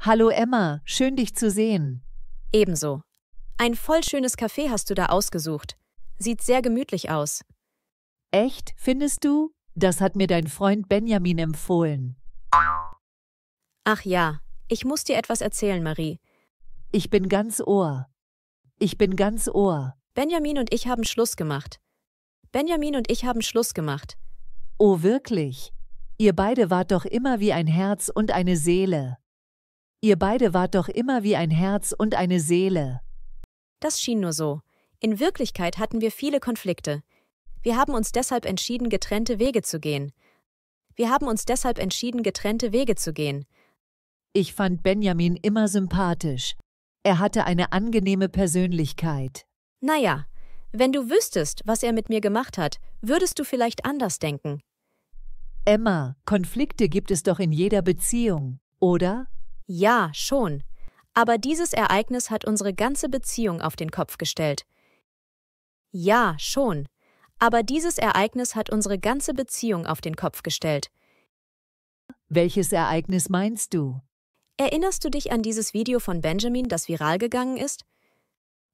Hallo Emma, schön dich zu sehen. Ebenso. Ein voll schönes Café hast du da ausgesucht. Sieht sehr gemütlich aus. Echt, findest du? Das hat mir dein Freund Benjamin empfohlen. Ach ja, ich muss dir etwas erzählen, Marie. Ich bin ganz Ohr. Ich bin ganz Ohr. Benjamin und ich haben Schluss gemacht. Benjamin und ich haben Schluss gemacht. Oh wirklich? Ihr beide wart doch immer wie ein Herz und eine Seele. Ihr beide wart doch immer wie ein Herz und eine Seele. Das schien nur so. In Wirklichkeit hatten wir viele Konflikte. Wir haben uns deshalb entschieden, getrennte Wege zu gehen. Wir haben uns deshalb entschieden, getrennte Wege zu gehen. Ich fand Benjamin immer sympathisch. Er hatte eine angenehme Persönlichkeit. Naja, wenn du wüsstest, was er mit mir gemacht hat, würdest du vielleicht anders denken. Emma, Konflikte gibt es doch in jeder Beziehung, oder? Ja, schon. Aber dieses Ereignis hat unsere ganze Beziehung auf den Kopf gestellt. Ja, schon. Aber dieses Ereignis hat unsere ganze Beziehung auf den Kopf gestellt. Welches Ereignis meinst du? Erinnerst du dich an dieses Video von Benjamin, das viral gegangen ist?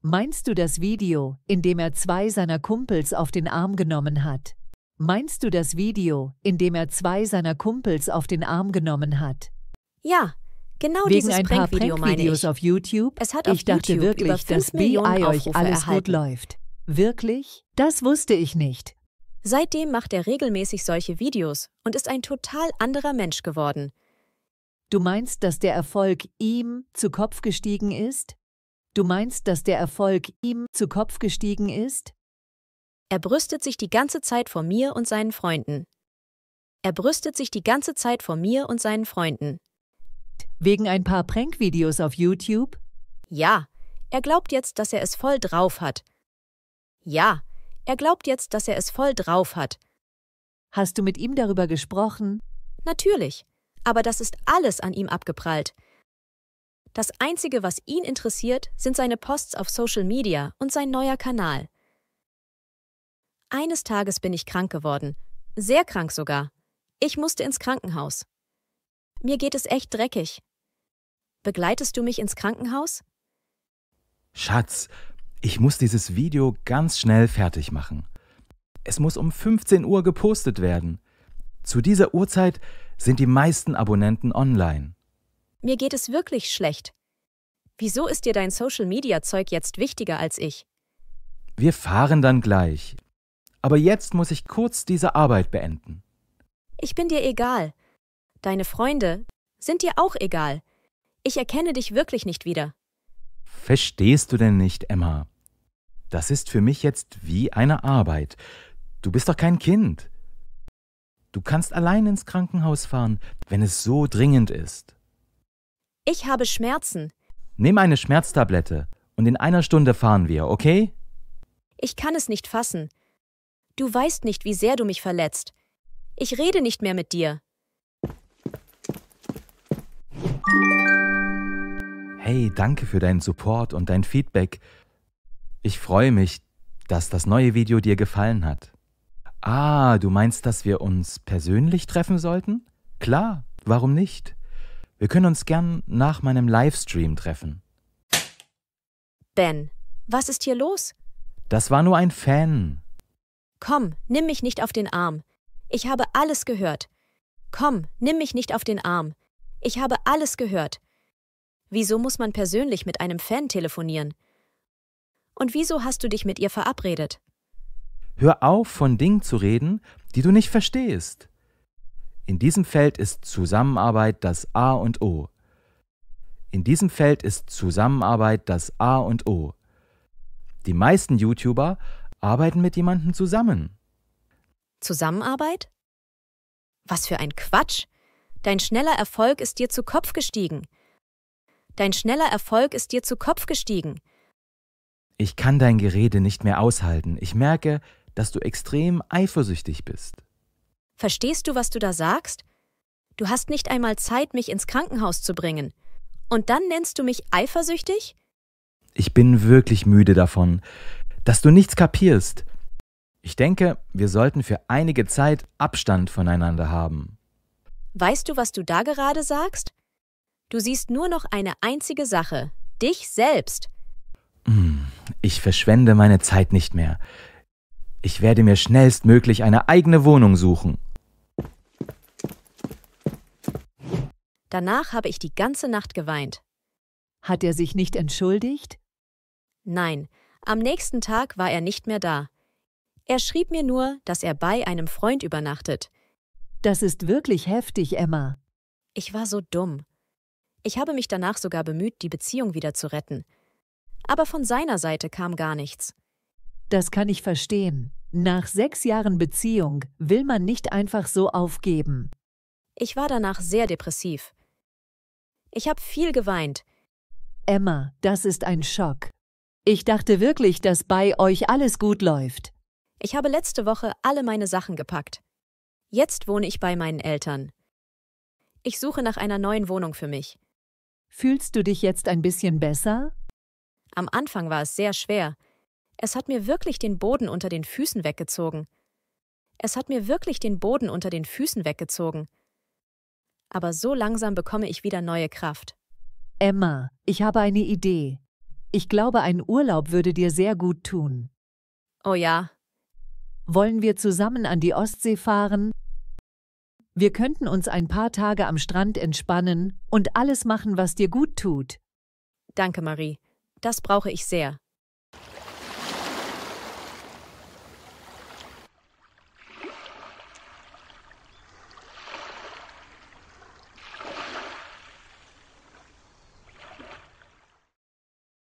Meinst du das Video, in dem er zwei seiner Kumpels auf den Arm genommen hat? Meinst du das Video, in dem er zwei seiner Kumpels auf den Arm genommen hat? Ja, Genau wegen dieses ein paar Prankvideos auf YouTube. Es hat auf ich dachte YouTube wirklich, dass BI euch alles erhalten. gut läuft. Wirklich? Das wusste ich nicht. Seitdem macht er regelmäßig solche Videos und ist ein total anderer Mensch geworden. Du meinst, dass der Erfolg ihm zu Kopf gestiegen ist? Du meinst, dass der Erfolg ihm zu Kopf gestiegen ist? Er brüstet sich die ganze Zeit vor mir und seinen Freunden. Er brüstet sich die ganze Zeit vor mir und seinen Freunden. Wegen ein paar Prankvideos auf YouTube? Ja, er glaubt jetzt, dass er es voll drauf hat. Ja, er glaubt jetzt, dass er es voll drauf hat. Hast du mit ihm darüber gesprochen? Natürlich, aber das ist alles an ihm abgeprallt. Das Einzige, was ihn interessiert, sind seine Posts auf Social Media und sein neuer Kanal. Eines Tages bin ich krank geworden, sehr krank sogar. Ich musste ins Krankenhaus. Mir geht es echt dreckig. Begleitest du mich ins Krankenhaus? Schatz, ich muss dieses Video ganz schnell fertig machen. Es muss um 15 Uhr gepostet werden. Zu dieser Uhrzeit sind die meisten Abonnenten online. Mir geht es wirklich schlecht. Wieso ist dir dein Social-Media-Zeug jetzt wichtiger als ich? Wir fahren dann gleich. Aber jetzt muss ich kurz diese Arbeit beenden. Ich bin dir egal deine Freunde, sind dir auch egal. Ich erkenne dich wirklich nicht wieder. Verstehst du denn nicht, Emma? Das ist für mich jetzt wie eine Arbeit. Du bist doch kein Kind. Du kannst allein ins Krankenhaus fahren, wenn es so dringend ist. Ich habe Schmerzen. Nimm eine Schmerztablette und in einer Stunde fahren wir, okay? Ich kann es nicht fassen. Du weißt nicht, wie sehr du mich verletzt. Ich rede nicht mehr mit dir. Hey, danke für deinen Support und dein Feedback. Ich freue mich, dass das neue Video dir gefallen hat. Ah, du meinst, dass wir uns persönlich treffen sollten? Klar, warum nicht? Wir können uns gern nach meinem Livestream treffen. Ben, was ist hier los? Das war nur ein Fan. Komm, nimm mich nicht auf den Arm. Ich habe alles gehört. Komm, nimm mich nicht auf den Arm. Ich habe alles gehört. Wieso muss man persönlich mit einem Fan telefonieren? Und wieso hast du dich mit ihr verabredet? Hör auf, von Dingen zu reden, die du nicht verstehst. In diesem Feld ist Zusammenarbeit das A und O. In diesem Feld ist Zusammenarbeit das A und O. Die meisten YouTuber arbeiten mit jemandem zusammen. Zusammenarbeit? Was für ein Quatsch! Dein schneller Erfolg ist dir zu Kopf gestiegen. Dein schneller Erfolg ist dir zu Kopf gestiegen. Ich kann dein Gerede nicht mehr aushalten. Ich merke, dass du extrem eifersüchtig bist. Verstehst du, was du da sagst? Du hast nicht einmal Zeit, mich ins Krankenhaus zu bringen. Und dann nennst du mich eifersüchtig? Ich bin wirklich müde davon, dass du nichts kapierst. Ich denke, wir sollten für einige Zeit Abstand voneinander haben. Weißt du, was du da gerade sagst? Du siehst nur noch eine einzige Sache, dich selbst. Hm, ich verschwende meine Zeit nicht mehr. Ich werde mir schnellstmöglich eine eigene Wohnung suchen. Danach habe ich die ganze Nacht geweint. Hat er sich nicht entschuldigt? Nein, am nächsten Tag war er nicht mehr da. Er schrieb mir nur, dass er bei einem Freund übernachtet. Das ist wirklich heftig, Emma. Ich war so dumm. Ich habe mich danach sogar bemüht, die Beziehung wieder zu retten. Aber von seiner Seite kam gar nichts. Das kann ich verstehen. Nach sechs Jahren Beziehung will man nicht einfach so aufgeben. Ich war danach sehr depressiv. Ich habe viel geweint. Emma, das ist ein Schock. Ich dachte wirklich, dass bei euch alles gut läuft. Ich habe letzte Woche alle meine Sachen gepackt. Jetzt wohne ich bei meinen Eltern. Ich suche nach einer neuen Wohnung für mich. Fühlst du dich jetzt ein bisschen besser? Am Anfang war es sehr schwer. Es hat mir wirklich den Boden unter den Füßen weggezogen. Es hat mir wirklich den Boden unter den Füßen weggezogen. Aber so langsam bekomme ich wieder neue Kraft. Emma, ich habe eine Idee. Ich glaube, ein Urlaub würde dir sehr gut tun. Oh ja. Wollen wir zusammen an die Ostsee fahren? Wir könnten uns ein paar Tage am Strand entspannen und alles machen, was dir gut tut. Danke, Marie. Das brauche ich sehr.